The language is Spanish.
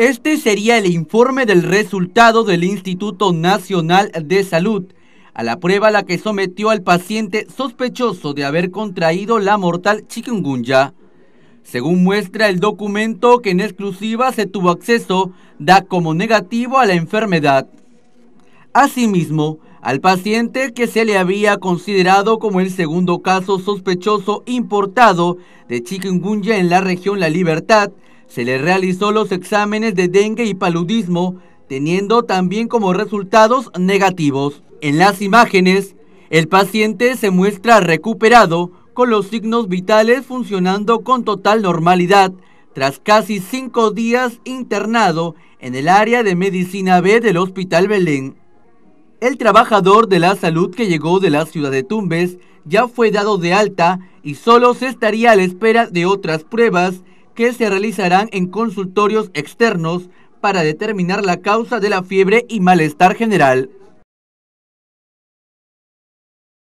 Este sería el informe del resultado del Instituto Nacional de Salud a la prueba a la que sometió al paciente sospechoso de haber contraído la mortal chikungunya. Según muestra el documento que en exclusiva se tuvo acceso, da como negativo a la enfermedad. Asimismo, al paciente que se le había considerado como el segundo caso sospechoso importado de chikungunya en la región La Libertad, se le realizó los exámenes de dengue y paludismo, teniendo también como resultados negativos. En las imágenes, el paciente se muestra recuperado con los signos vitales funcionando con total normalidad tras casi cinco días internado en el área de medicina B del Hospital Belén. El trabajador de la salud que llegó de la ciudad de Tumbes ya fue dado de alta y solo se estaría a la espera de otras pruebas que se realizarán en consultorios externos para determinar la causa de la fiebre y malestar general.